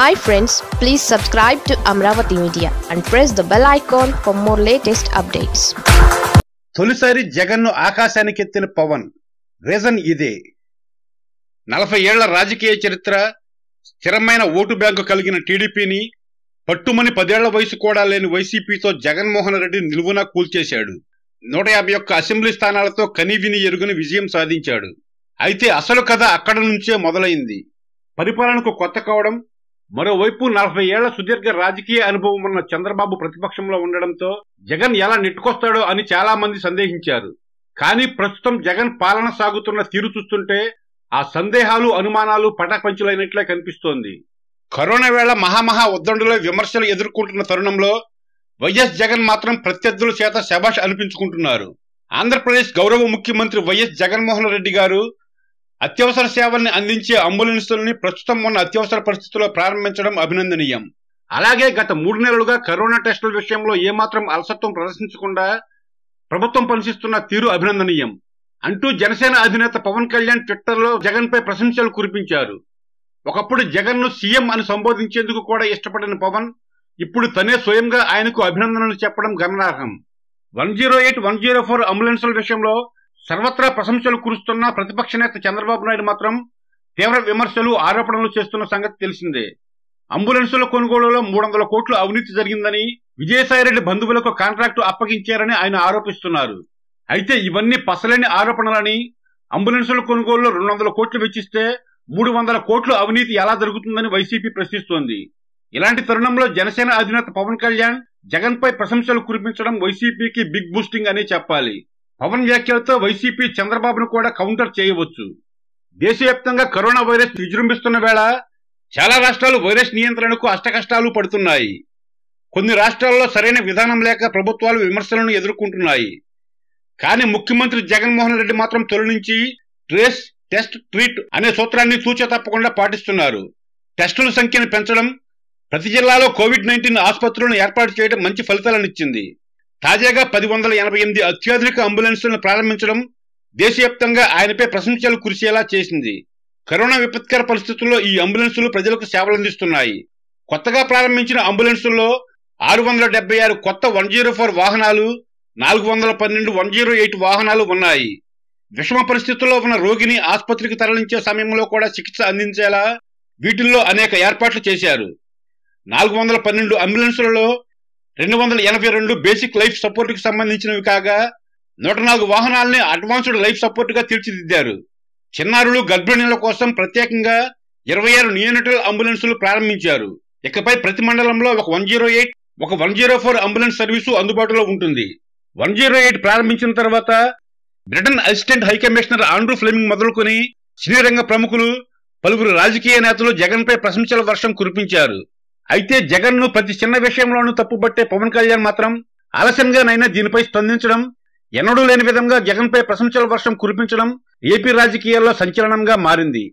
hi friends please subscribe to Amaravati media and press the bell icon for more latest updates తొలిసారి జగన్ను ఆకాశానికి ఎత్తిన Pawan reason ఇదే నలభై ఏళ్ల రాజకీయ చరిత్ర స్థిరమైన ఓటు బ్యాంకు కలిగిన టీడీపీని పట్టుమని పదేళ్ల వయసు కూడా లేని వైసీపీతో జగన్మోహన్ రెడ్డి నిలువున కూల్చేశాడు నూట యాభై ఒక్క అసెంబ్లీ స్థానాలతో కనీవిని ఎరుగుని విజయం సాధించాడు అయితే అసలు కథ అక్కడ నుంచే మొదలైంది పరిపాలనకు కొత్త కావడం మరోవైపు నలభై ఏళ్ల సుదీర్ఘ రాజకీయ అనుభవం ఉన్న చంద్రబాబు ప్రతిపక్షంలో ఉండడంతో జగన్ ఎలా నెట్టుకొస్తాడో అని చాలా మంది సందేహించారు కానీ ప్రస్తుతం జగన్ పాలన సాగుతున్న తీరు చూస్తుంటే ఆ సందేహాలు అనుమానాలు పటాపంచులైనట్లే కనిపిస్తోంది కరోనా వేళ మహామహా ఉద్దండులో విమర్శలు ఎదుర్కొంటున్న తరుణంలో వైఎస్ జగన్ మాత్రం ప్రత్యర్థుల చేత శభాష్ అనిపించుకుంటున్నారు ఆంధ్రప్రదేశ్ గౌరవ ముఖ్యమంత్రి వైఎస్ జగన్మోహన్ రెడ్డి గారు అత్యవసర సేవల్ని అందించే అంబులెన్సులని ప్రస్తుతం ఉన్న అత్యవసర పరిస్థితుల్లో ప్రారంభించడం అభినందనీయం అలాగే గత మూడు నెలలుగా కరోనా టెస్టుల విషయంలో ఏమాత్రం అలసత్వం ప్రదర్శించకుండా ప్రభుత్వం పనిచేస్తున్న తీరు అభినందనీయం అంటూ జనసేన అధినేత పవన్ కళ్యాణ్ ట్విట్టర్లో జగన్ పై ప్రశంసలు కురిపించారు ఒకప్పుడు జగన్ ను సీఎం అని సంబోధించేందుకు కూడా ఇష్టపడిన పవన్ ఇప్పుడు తనే స్వయంగా ఆయనకు అభినందనలు చెప్పడం గమనార్హం one zero eight one zero four అంబులెన్సుల విషయంలో సర్వత్రా ప్రశంసలు కురుస్తున్న ప్రతిపక్ష నేత చంద్రబాబు నాయుడు మాత్రం తీవ్ర విమర్శలు ఆరోపణలు చేస్తున్న సంగతి తెలిసిందే అంబులెన్సుల కొనుగోలులో మూడు వందల కోట్లు అవినీతి జరిగిందని విజయసాయిరెడ్డి బంధువులకు కాంట్రాక్టు అప్పగించారని ఆయన ఆరోపిస్తున్నారు అయితే ఇవన్నీ పసలేని ఆరోపణలని అంబులెన్సుల కొనుగోలులో రెండు వందల కోట్లు వెచ్చిస్తే మూడు వందల కోట్లు అవినీతి ఎలా జరుగుతుందని వైసీపీ ప్రశ్నిస్తోంది ఇలాంటి తరుణంలో జనసేన అధినేత పవన్ కళ్యాణ్ జగన్పై ప్రశంసలు కురిపించడం వైసీపీకి బిగ్ బూస్టింగ్ అని చెప్పాలి పవన్ వ్యాఖ్యలతో వైసీపీ చంద్రబాబును కూడా కౌంటర్ చేయవచ్చు దేశవ్యాప్తంగా కరోనా వైరస్ విజృంభిస్తున్న వేళ చాలా రాష్ట్రాలు వైరస్ నియంత్రణకు అష్టకష్టాలు పడుతున్నాయి కొన్ని రాష్ట్రాల్లో సరైన విధానం లేక ప్రభుత్వాలు విమర్శలను ఎదుర్కొంటున్నాయి కానీ ముఖ్యమంత్రి జగన్మోహన్ రెడ్డి మాత్రం తొలి నుంచి ట్రేస్ టెస్ట్ ట్రీట్ అనే సూత్రాన్ని సూచ తప్పకుండా పాటిస్తున్నారు టెస్టుల సంఖ్యను పెంచడం ప్రతి జిల్లాలో కోవిడ్ నైన్టీన్ ఆసుపత్రులను ఏర్పాటు చేయడం మంచి ఫలితాలనిచ్చింది తాజాగా పది వందల ఎనభై ఎనిమిది అత్యాధునిక అంబులెన్సులను ప్రారంభించడం దేశవ్యాప్తంగా ఆయనపై ప్రశంసలు కురిసేలా చేసింది కరోనా విపత్కర పరిస్థితుల్లో ఈ అంబులెన్సులు ప్రజలకు సేవలందిస్తున్నాయి కొత్తగా ప్రారంభించిన అంబులెన్సుల్లో ఆరు వందల డెబ్బై ఆరు కొత్త వన్ జీరో ఫోర్ వాహనాలు నాలుగు వందల పన్నెండు వన్ జీరో ఎయిట్ వాహనాలు ఉన్నాయి విషమ పరిస్థితుల్లో ఉన్న రోగిని ఆసుపత్రికి తరలించే సమయంలో కూడా చికిత్స అందించేలా వీటిల్లో అనేక ఏర్పాట్లు చేశారు నాలుగు వందల పన్నెండు అంబులెన్సులలో రెండు వందల ఎనభై రెండు బేసిక్ లైఫ్ సపోర్ట్కి సంబంధించినవి కాగా నూట నాలుగు వాహనాలని అడ్వాన్స్డ్ లైఫ్ గా తీర్చిదిద్దారు చిన్నారులు గర్భిణీల కోసం ప్రత్యేకంగా ఇరవై ఆరు నియోనిటల్ అంబులెన్సులు ప్రారంభించారు ఇకపై ప్రతి మండలంలో ఒక వన్ జీరో ఎయిట్ ఒక one zero four ambulance service అందుబాటులో ఉంటుంది వన్ జీరో ఎయిట్ ప్రారంభించిన తర్వాత Britain assistant high commissioner Andrew Fleming మొదలుకొని సినీ రంగ ప్రముఖులు పలువురు రాజకీయ నేతలు జగన్పై ప్రశంసల వర్షం కురిపించారు అయితే జగన్ను ప్రతి చిన్న విషయంలోనూ తప్పుబట్టే పవన్ కళ్యాణ్ మాత్రం ఆలస్యంగానైనా దీనిపై స్పందించడం ఎన్నడూ లేని విధంగా జగన్పై ప్రశంసల వర్షం కురిపించడం ఏపీ రాజకీయాల్లో సంచలనంగా మారింది